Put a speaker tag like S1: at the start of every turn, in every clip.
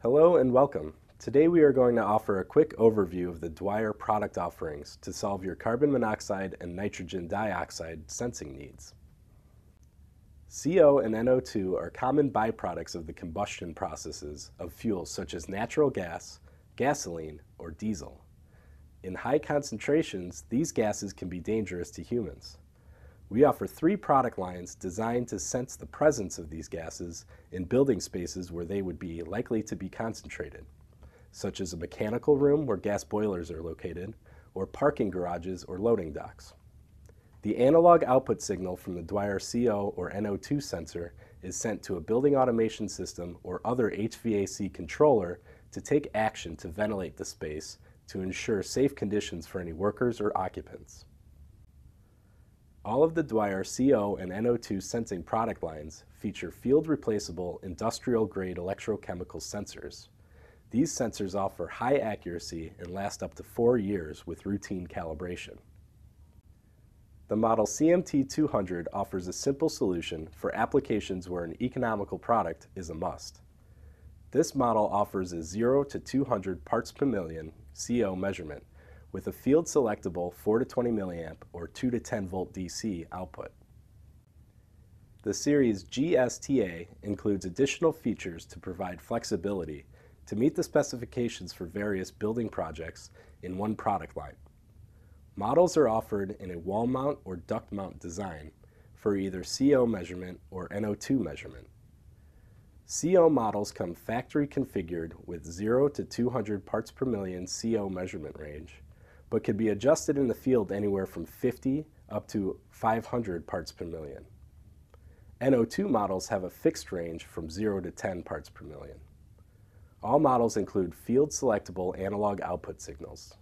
S1: Hello and welcome. Today we are going to offer a quick overview of the Dwyer product offerings to solve your carbon monoxide and nitrogen dioxide sensing needs. CO and NO2 are common byproducts of the combustion processes of fuels such as natural gas, gasoline, or diesel. In high concentrations, these gases can be dangerous to humans. We offer three product lines designed to sense the presence of these gases in building spaces where they would be likely to be concentrated, such as a mechanical room where gas boilers are located, or parking garages or loading docks. The analog output signal from the Dwyer CO or NO2 sensor is sent to a building automation system or other HVAC controller to take action to ventilate the space to ensure safe conditions for any workers or occupants. All of the Dwyer CO and NO2 sensing product lines feature field-replaceable, industrial-grade electrochemical sensors. These sensors offer high accuracy and last up to four years with routine calibration. The model CMT200 offers a simple solution for applications where an economical product is a must. This model offers a 0 to 200 parts per million CO measurement with a field selectable 4 to 20 milliamp or 2 to 10 volt DC output. The series GSTA includes additional features to provide flexibility to meet the specifications for various building projects in one product line. Models are offered in a wall mount or duct mount design for either CO measurement or NO2 measurement. CO models come factory configured with 0 to 200 parts per million CO measurement range but could be adjusted in the field anywhere from 50 up to 500 parts per million. NO2 models have a fixed range from 0 to 10 parts per million. All models include field-selectable analog output signals.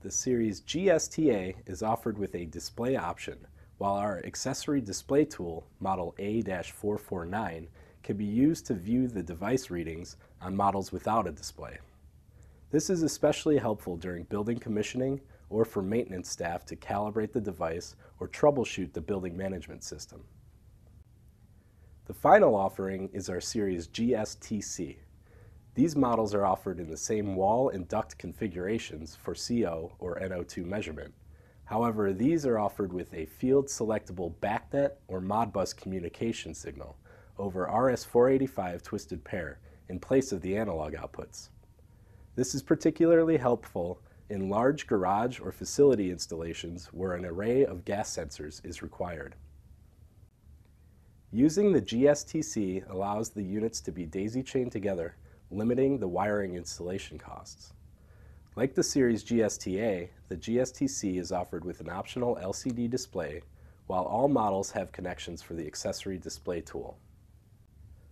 S1: The series GSTA is offered with a display option, while our accessory display tool, model A-449, can be used to view the device readings on models without a display. This is especially helpful during building commissioning or for maintenance staff to calibrate the device or troubleshoot the building management system. The final offering is our series GSTC. These models are offered in the same wall and duct configurations for CO or NO2 measurement. However, these are offered with a field-selectable BACnet or Modbus communication signal over RS-485 twisted pair in place of the analog outputs. This is particularly helpful in large garage or facility installations where an array of gas sensors is required. Using the GSTC allows the units to be daisy-chained together, limiting the wiring installation costs. Like the series GSTA, the GSTC is offered with an optional LCD display, while all models have connections for the accessory display tool.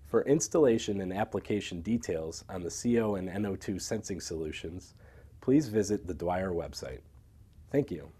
S1: For installation and application details on the CO and NO2 sensing solutions, please visit the Dwyer website. Thank you.